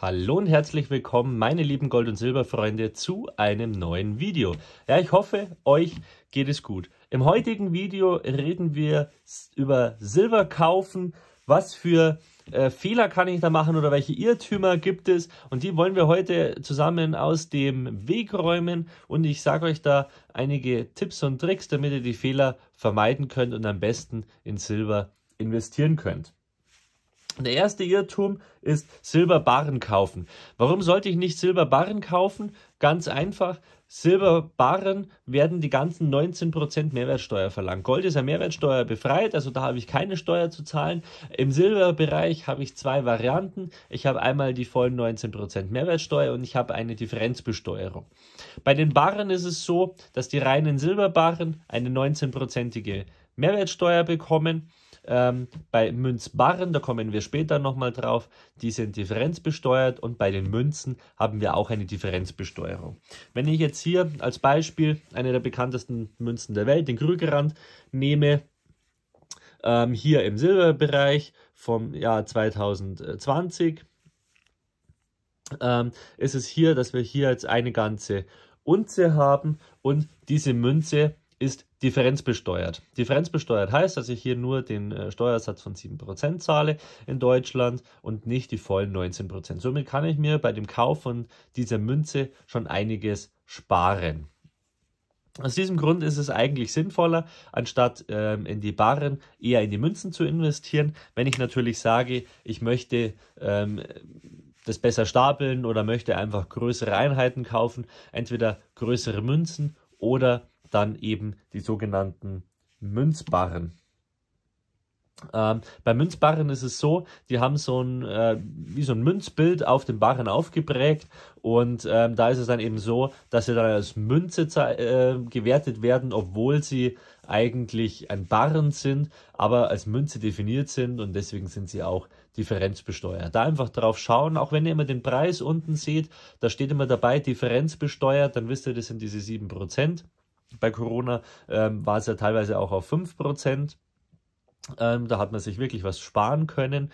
Hallo und herzlich willkommen, meine lieben Gold- und Silberfreunde, zu einem neuen Video. Ja, ich hoffe, euch geht es gut. Im heutigen Video reden wir über Silber kaufen, was für äh, Fehler kann ich da machen oder welche Irrtümer gibt es und die wollen wir heute zusammen aus dem Weg räumen und ich sage euch da einige Tipps und Tricks, damit ihr die Fehler vermeiden könnt und am besten in Silber investieren könnt. Der erste Irrtum ist Silberbarren kaufen. Warum sollte ich nicht Silberbarren kaufen? Ganz einfach, Silberbarren werden die ganzen 19% Mehrwertsteuer verlangt. Gold ist ja Mehrwertsteuer befreit, also da habe ich keine Steuer zu zahlen. Im Silberbereich habe ich zwei Varianten. Ich habe einmal die vollen 19% Mehrwertsteuer und ich habe eine Differenzbesteuerung. Bei den Barren ist es so, dass die reinen Silberbarren eine 19%ige Mehrwertsteuer bekommen ähm, bei Münzbarren, da kommen wir später nochmal drauf, die sind differenzbesteuert und bei den Münzen haben wir auch eine Differenzbesteuerung. Wenn ich jetzt hier als Beispiel eine der bekanntesten Münzen der Welt, den Krügerrand, nehme, ähm, hier im Silberbereich vom Jahr 2020, ähm, ist es hier, dass wir hier jetzt eine ganze Unze haben und diese Münze ist differenzbesteuert. Differenzbesteuert heißt, dass ich hier nur den äh, Steuersatz von 7% zahle in Deutschland und nicht die vollen 19%. Somit kann ich mir bei dem Kauf von dieser Münze schon einiges sparen. Aus diesem Grund ist es eigentlich sinnvoller, anstatt ähm, in die Barren eher in die Münzen zu investieren. Wenn ich natürlich sage, ich möchte ähm, das besser stapeln oder möchte einfach größere Einheiten kaufen, entweder größere Münzen oder dann eben die sogenannten Münzbarren. Ähm, bei Münzbarren ist es so, die haben so ein, äh, wie so ein Münzbild auf dem Barren aufgeprägt und ähm, da ist es dann eben so, dass sie dann als Münze äh, gewertet werden, obwohl sie eigentlich ein Barren sind, aber als Münze definiert sind und deswegen sind sie auch differenzbesteuert. Da einfach drauf schauen, auch wenn ihr immer den Preis unten seht, da steht immer dabei differenzbesteuert, dann wisst ihr, das sind diese 7%. Bei Corona ähm, war es ja teilweise auch auf 5%. Ähm, da hat man sich wirklich was sparen können.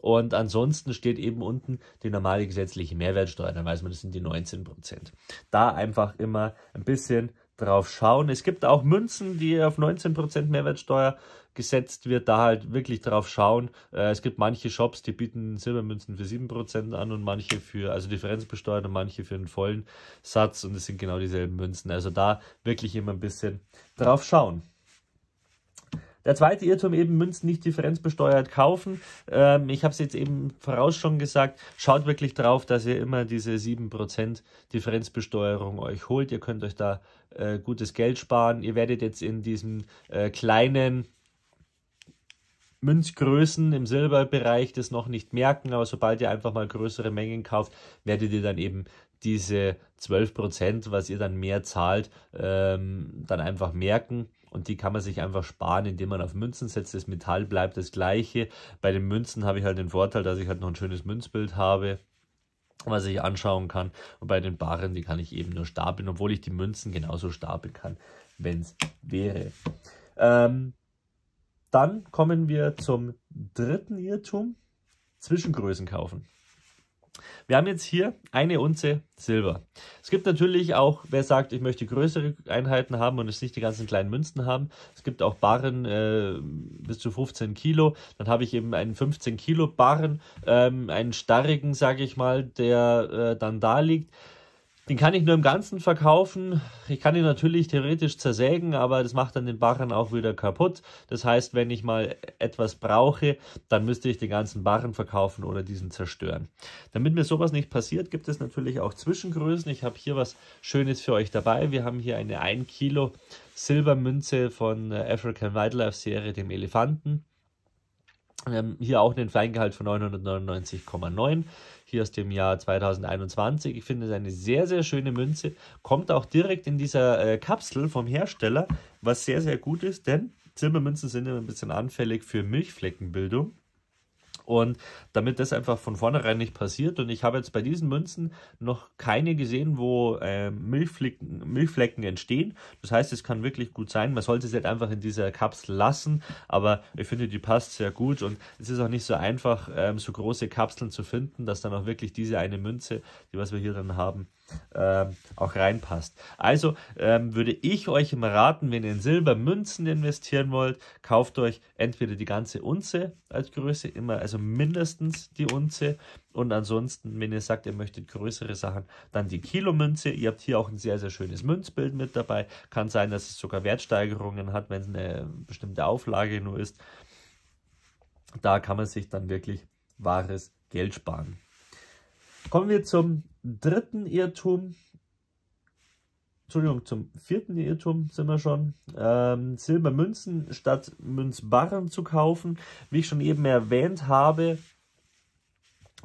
Und ansonsten steht eben unten die normale gesetzliche Mehrwertsteuer, dann weiß man, das sind die 19 Prozent. Da einfach immer ein bisschen drauf schauen. Es gibt auch Münzen, die auf 19% Mehrwertsteuer gesetzt wird, da halt wirklich drauf schauen. Äh, es gibt manche Shops, die bieten Silbermünzen für 7% an und manche für, also differenzbesteuert und manche für einen vollen Satz und es sind genau dieselben Münzen. Also da wirklich immer ein bisschen drauf schauen. Der zweite Irrtum eben, Münzen nicht differenzbesteuert kaufen. Ähm, ich habe es jetzt eben voraus schon gesagt, schaut wirklich drauf, dass ihr immer diese 7% Differenzbesteuerung euch holt. Ihr könnt euch da äh, gutes Geld sparen. Ihr werdet jetzt in diesen äh, kleinen Münzgrößen im Silberbereich das noch nicht merken, aber sobald ihr einfach mal größere Mengen kauft, werdet ihr dann eben diese 12%, was ihr dann mehr zahlt, ähm, dann einfach merken und die kann man sich einfach sparen, indem man auf Münzen setzt. Das Metall bleibt das gleiche. Bei den Münzen habe ich halt den Vorteil, dass ich halt noch ein schönes Münzbild habe was ich anschauen kann. Und bei den Barren, die kann ich eben nur stapeln, obwohl ich die Münzen genauso stapeln kann, wenn es wäre. Ähm, dann kommen wir zum dritten Irrtum. Zwischengrößen kaufen. Wir haben jetzt hier eine Unze Silber. Es gibt natürlich auch, wer sagt, ich möchte größere Einheiten haben und es nicht die ganzen kleinen Münzen haben. Es gibt auch Barren äh, bis zu 15 Kilo. Dann habe ich eben einen 15 Kilo Barren, ähm, einen starrigen, sage ich mal, der äh, dann da liegt. Den kann ich nur im Ganzen verkaufen. Ich kann ihn natürlich theoretisch zersägen, aber das macht dann den Barren auch wieder kaputt. Das heißt, wenn ich mal etwas brauche, dann müsste ich den ganzen Barren verkaufen oder diesen zerstören. Damit mir sowas nicht passiert, gibt es natürlich auch Zwischengrößen. Ich habe hier was Schönes für euch dabei. Wir haben hier eine 1 Kilo Silbermünze von äh, African Wildlife Serie, dem Elefanten. Wir ähm, haben hier auch einen Feingehalt von 999,9 hier aus dem Jahr 2021. Ich finde es eine sehr, sehr schöne Münze. Kommt auch direkt in dieser äh, Kapsel vom Hersteller, was sehr, sehr gut ist, denn Silbermünzen sind immer ein bisschen anfällig für Milchfleckenbildung. Und damit das einfach von vornherein nicht passiert, und ich habe jetzt bei diesen Münzen noch keine gesehen, wo ähm, Milchflecken, entstehen. Das heißt, es kann wirklich gut sein. Man sollte es jetzt einfach in dieser Kapsel lassen, aber ich finde, die passt sehr gut und es ist auch nicht so einfach, ähm, so große Kapseln zu finden, dass dann auch wirklich diese eine Münze, die was wir hier dann haben, ähm, auch reinpasst. Also ähm, würde ich euch immer raten, wenn ihr in Silbermünzen investieren wollt, kauft euch entweder die ganze Unze als Größe, immer, also mindestens die Unze. Und ansonsten, wenn ihr sagt, ihr möchtet größere Sachen, dann die Kilomünze. Ihr habt hier auch ein sehr, sehr schönes Münzbild mit dabei. Kann sein, dass es sogar Wertsteigerungen hat, wenn es eine bestimmte Auflage nur ist. Da kann man sich dann wirklich wahres Geld sparen. Kommen wir zum dritten Irrtum. Entschuldigung, zum vierten Irrtum sind wir schon. Ähm, Silbermünzen statt Münzbarren zu kaufen. Wie ich schon eben erwähnt habe,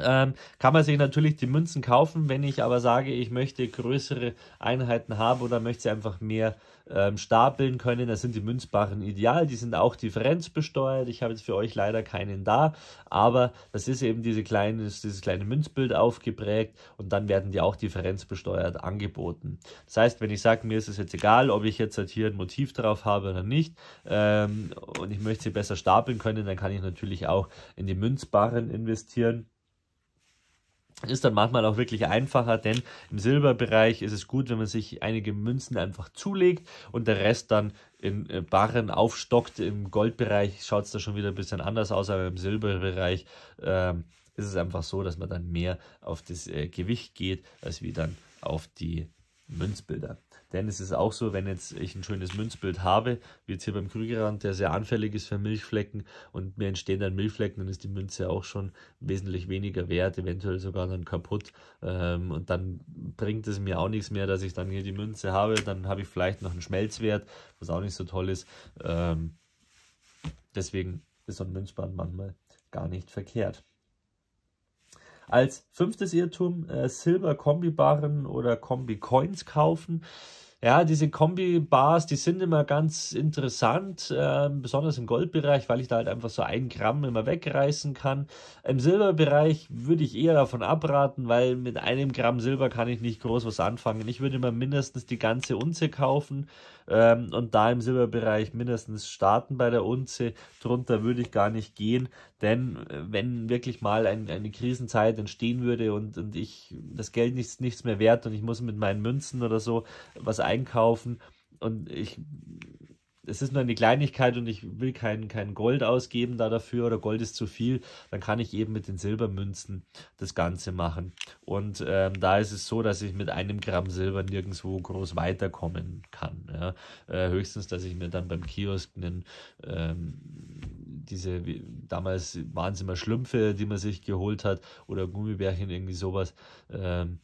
ähm, kann man sich natürlich die Münzen kaufen, wenn ich aber sage, ich möchte größere Einheiten haben oder möchte sie einfach mehr ähm, stapeln können, da sind die Münzbarren ideal, die sind auch differenzbesteuert, ich habe jetzt für euch leider keinen da, aber das ist eben diese kleine, dieses kleine Münzbild aufgeprägt und dann werden die auch differenzbesteuert angeboten. Das heißt, wenn ich sage, mir ist es jetzt egal, ob ich jetzt halt hier ein Motiv drauf habe oder nicht ähm, und ich möchte sie besser stapeln können, dann kann ich natürlich auch in die Münzbarren investieren ist dann manchmal auch wirklich einfacher, denn im Silberbereich ist es gut, wenn man sich einige Münzen einfach zulegt und der Rest dann in äh, Barren aufstockt. Im Goldbereich schaut es da schon wieder ein bisschen anders aus, aber im Silberbereich ähm, ist es einfach so, dass man dann mehr auf das äh, Gewicht geht, als wie dann auf die Münzbilder. Denn es ist auch so, wenn jetzt ich ein schönes Münzbild habe, wie jetzt hier beim Krügerrand, der sehr anfällig ist für Milchflecken und mir entstehen dann Milchflecken, dann ist die Münze auch schon wesentlich weniger wert, eventuell sogar dann kaputt. Ähm, und dann bringt es mir auch nichts mehr, dass ich dann hier die Münze habe. Dann habe ich vielleicht noch einen Schmelzwert, was auch nicht so toll ist. Ähm, deswegen ist so ein Münzband manchmal gar nicht verkehrt. Als fünftes Irrtum äh, silber kombibarren oder Kombi-Coins kaufen. Ja, diese Kombi-Bars, die sind immer ganz interessant, äh, besonders im Goldbereich, weil ich da halt einfach so ein Gramm immer wegreißen kann. Im Silberbereich würde ich eher davon abraten, weil mit einem Gramm Silber kann ich nicht groß was anfangen. Ich würde immer mindestens die ganze Unze kaufen ähm, und da im Silberbereich mindestens starten bei der Unze. Drunter würde ich gar nicht gehen, denn äh, wenn wirklich mal ein, eine Krisenzeit entstehen würde und, und ich das Geld nichts, nichts mehr wert und ich muss mit meinen Münzen oder so was ein einkaufen und ich es ist nur eine Kleinigkeit und ich will kein, kein Gold ausgeben da dafür oder Gold ist zu viel, dann kann ich eben mit den Silbermünzen das Ganze machen. Und ähm, da ist es so, dass ich mit einem Gramm Silber nirgendwo groß weiterkommen kann. Ja. Äh, höchstens, dass ich mir dann beim Kiosk einen, ähm, diese, wie, damals waren es immer Schlümpfe, die man sich geholt hat oder Gummibärchen, irgendwie sowas. Ähm,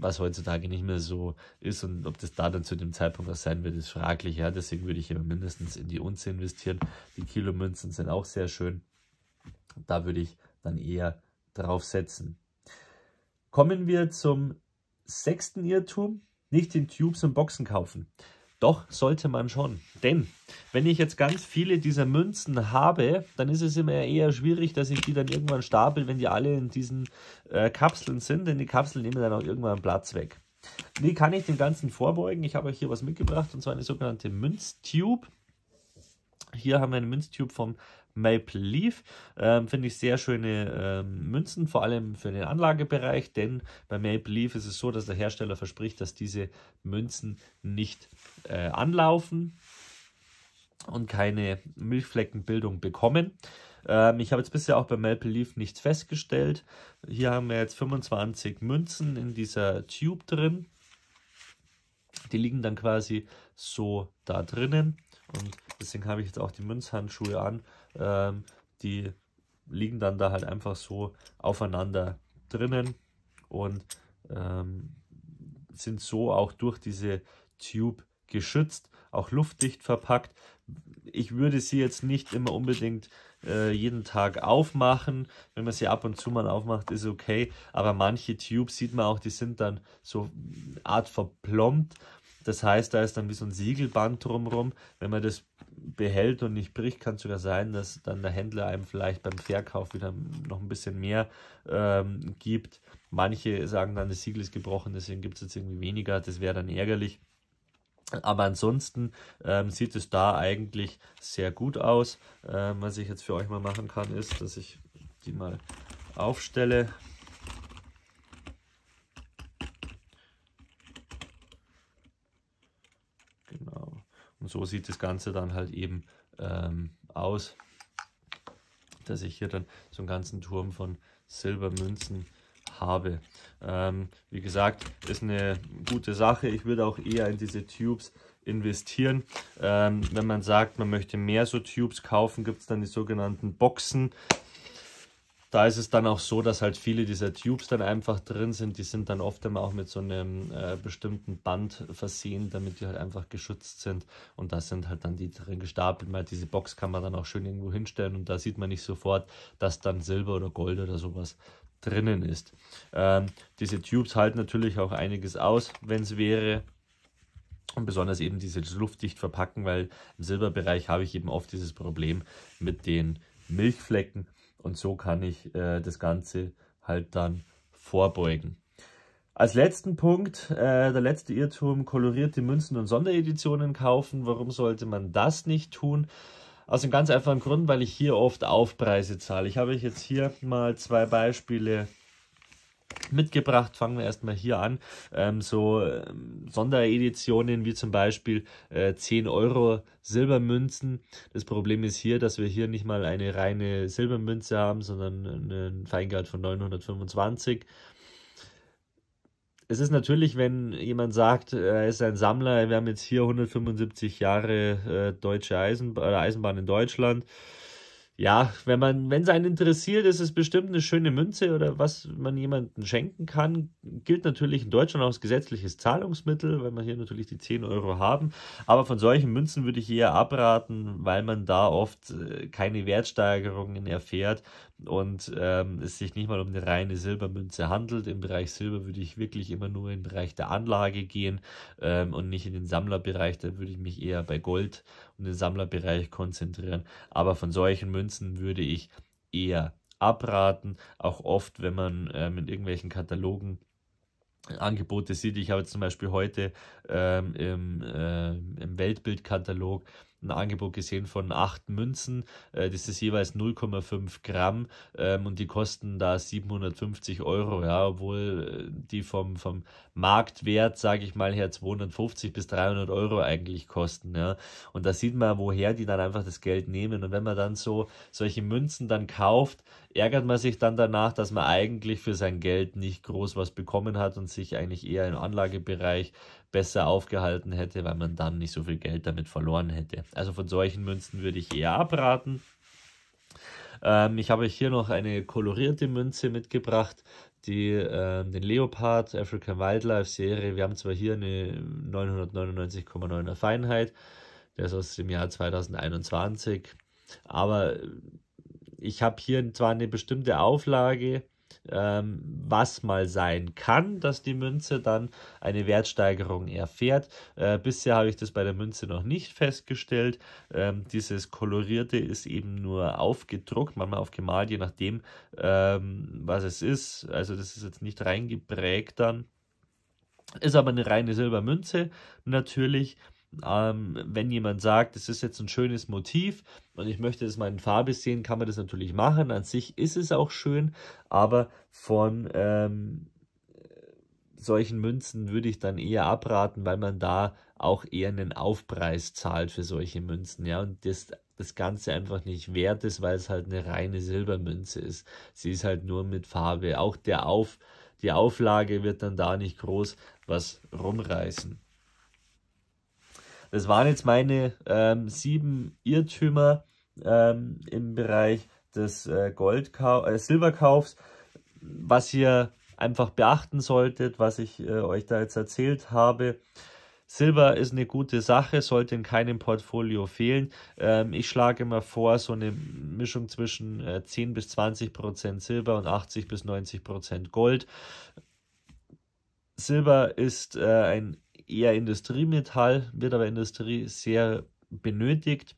was heutzutage nicht mehr so ist und ob das da dann zu dem Zeitpunkt was sein wird, ist fraglich. Ja, deswegen würde ich immer mindestens in die Unze investieren. Die Kilomünzen sind auch sehr schön. Da würde ich dann eher drauf setzen. Kommen wir zum sechsten Irrtum. Nicht in Tubes und Boxen kaufen. Doch, sollte man schon. Denn wenn ich jetzt ganz viele dieser Münzen habe, dann ist es immer eher schwierig, dass ich die dann irgendwann stapel, wenn die alle in diesen äh, Kapseln sind, denn die Kapseln nehmen dann auch irgendwann Platz weg. Wie kann ich dem Ganzen vorbeugen? Ich habe euch hier was mitgebracht, und zwar eine sogenannte Münztube. Hier haben wir einen Münztube vom Maple Leaf. Ähm, Finde ich sehr schöne ähm, Münzen, vor allem für den Anlagebereich, denn bei Maple Leaf ist es so, dass der Hersteller verspricht, dass diese Münzen nicht äh, anlaufen und keine Milchfleckenbildung bekommen. Ähm, ich habe jetzt bisher auch bei Maple Leaf nichts festgestellt. Hier haben wir jetzt 25 Münzen in dieser Tube drin. Die liegen dann quasi so da drinnen und deswegen habe ich jetzt auch die Münzhandschuhe an, ähm, die liegen dann da halt einfach so aufeinander drinnen und ähm, sind so auch durch diese Tube geschützt, auch luftdicht verpackt. Ich würde sie jetzt nicht immer unbedingt äh, jeden Tag aufmachen. Wenn man sie ab und zu mal aufmacht, ist okay. Aber manche Tubes sieht man auch, die sind dann so Art verplombt das heißt, da ist dann wie so ein Siegelband drumherum. Wenn man das behält und nicht bricht, kann es sogar sein, dass dann der Händler einem vielleicht beim Verkauf wieder noch ein bisschen mehr ähm, gibt. Manche sagen dann, das Siegel ist gebrochen, deswegen gibt es jetzt irgendwie weniger. Das wäre dann ärgerlich. Aber ansonsten ähm, sieht es da eigentlich sehr gut aus. Ähm, was ich jetzt für euch mal machen kann, ist, dass ich die mal aufstelle. Und so sieht das Ganze dann halt eben ähm, aus, dass ich hier dann so einen ganzen Turm von Silbermünzen habe. Ähm, wie gesagt, ist eine gute Sache. Ich würde auch eher in diese Tubes investieren. Ähm, wenn man sagt, man möchte mehr so Tubes kaufen, gibt es dann die sogenannten Boxen da ist es dann auch so, dass halt viele dieser Tubes dann einfach drin sind. Die sind dann oft immer auch mit so einem äh, bestimmten Band versehen, damit die halt einfach geschützt sind. Und da sind halt dann die drin gestapelt. Mal diese Box kann man dann auch schön irgendwo hinstellen und da sieht man nicht sofort, dass dann Silber oder Gold oder sowas drinnen ist. Ähm, diese Tubes halten natürlich auch einiges aus, wenn es wäre. Und besonders eben dieses luftdicht verpacken, weil im Silberbereich habe ich eben oft dieses Problem mit den Milchflecken. Und so kann ich äh, das Ganze halt dann vorbeugen. Als letzten Punkt, äh, der letzte Irrtum, kolorierte Münzen und Sondereditionen kaufen. Warum sollte man das nicht tun? Aus dem ganz einfachen Grund, weil ich hier oft Aufpreise zahle. Ich habe euch jetzt hier mal zwei Beispiele mitgebracht. Fangen wir erstmal hier an. Ähm, so ähm, Sondereditionen wie zum Beispiel äh, 10 Euro Silbermünzen. Das Problem ist hier, dass wir hier nicht mal eine reine Silbermünze haben, sondern einen Feingeld von 925. Es ist natürlich, wenn jemand sagt, er ist ein Sammler, wir haben jetzt hier 175 Jahre äh, deutsche Eisenba äh, Eisenbahn in Deutschland ja, wenn man, wenn es einen interessiert, ist es bestimmt eine schöne Münze oder was man jemandem schenken kann. Gilt natürlich in Deutschland auch als gesetzliches Zahlungsmittel, weil man hier natürlich die 10 Euro haben. Aber von solchen Münzen würde ich eher abraten, weil man da oft äh, keine Wertsteigerungen erfährt und ähm, es sich nicht mal um eine reine Silbermünze handelt. Im Bereich Silber würde ich wirklich immer nur in den Bereich der Anlage gehen ähm, und nicht in den Sammlerbereich. Da würde ich mich eher bei Gold und den Sammlerbereich konzentrieren. Aber von solchen Münzen würde ich eher abraten. Auch oft, wenn man ähm, in irgendwelchen Katalogen Angebote sieht. Ich habe zum Beispiel heute ähm, im, äh, im Weltbildkatalog ein Angebot gesehen von acht Münzen. Äh, das ist jeweils 0,5 Gramm ähm, und die kosten da 750 Euro, ja, obwohl äh, die vom, vom Marktwert, sage ich mal, her 250 bis 300 Euro eigentlich kosten. Ja. Und da sieht man, woher die dann einfach das Geld nehmen. Und wenn man dann so solche Münzen dann kauft, ärgert man sich dann danach, dass man eigentlich für sein Geld nicht groß was bekommen hat und sich eigentlich eher im Anlagebereich besser aufgehalten hätte, weil man dann nicht so viel Geld damit verloren hätte. Also von solchen Münzen würde ich eher abraten. Ähm, ich habe euch hier noch eine kolorierte Münze mitgebracht, die äh, den Leopard African Wildlife Serie. Wir haben zwar hier eine 999,9er Feinheit, der ist aus dem Jahr 2021, aber ich habe hier zwar eine bestimmte Auflage, ähm, was mal sein kann, dass die Münze dann eine Wertsteigerung erfährt. Äh, bisher habe ich das bei der Münze noch nicht festgestellt. Ähm, dieses Kolorierte ist eben nur aufgedruckt, manchmal aufgemalt, je nachdem, ähm, was es ist. Also das ist jetzt nicht reingeprägt dann. Ist aber eine reine Silbermünze natürlich ähm, wenn jemand sagt, es ist jetzt ein schönes Motiv und ich möchte das mal in Farbe sehen, kann man das natürlich machen. An sich ist es auch schön, aber von ähm, solchen Münzen würde ich dann eher abraten, weil man da auch eher einen Aufpreis zahlt für solche Münzen, ja, und das das Ganze einfach nicht wert ist, weil es halt eine reine Silbermünze ist. Sie ist halt nur mit Farbe. Auch der Auf, die Auflage wird dann da nicht groß was rumreißen. Das waren jetzt meine ähm, sieben Irrtümer ähm, im Bereich des äh, Goldkau äh, Silberkaufs, was ihr einfach beachten solltet, was ich äh, euch da jetzt erzählt habe. Silber ist eine gute Sache, sollte in keinem Portfolio fehlen. Ähm, ich schlage immer vor, so eine Mischung zwischen äh, 10 bis 20 Prozent Silber und 80 bis 90 Prozent Gold. Silber ist äh, ein eher Industriemetall, wird aber Industrie sehr benötigt.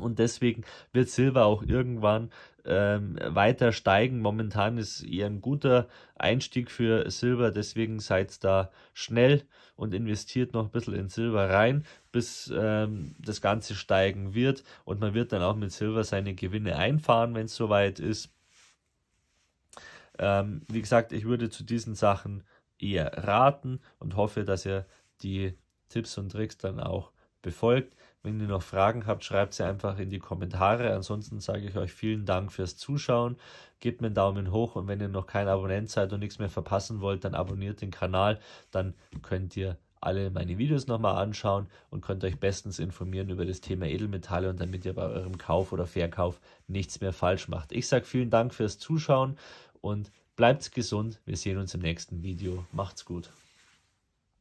Und deswegen wird Silber auch irgendwann ähm, weiter steigen. Momentan ist eher ein guter Einstieg für Silber, deswegen seid da schnell und investiert noch ein bisschen in Silber rein, bis ähm, das Ganze steigen wird. Und man wird dann auch mit Silber seine Gewinne einfahren, wenn es soweit ist. Ähm, wie gesagt, ich würde zu diesen Sachen eher raten und hoffe, dass ihr die Tipps und Tricks dann auch befolgt. Wenn ihr noch Fragen habt, schreibt sie einfach in die Kommentare. Ansonsten sage ich euch vielen Dank fürs Zuschauen. Gebt mir einen Daumen hoch und wenn ihr noch kein Abonnent seid und nichts mehr verpassen wollt, dann abonniert den Kanal. Dann könnt ihr alle meine Videos nochmal anschauen und könnt euch bestens informieren über das Thema Edelmetalle und damit ihr bei eurem Kauf oder Verkauf nichts mehr falsch macht. Ich sage vielen Dank fürs Zuschauen und Bleibt gesund. Wir sehen uns im nächsten Video. Macht's gut.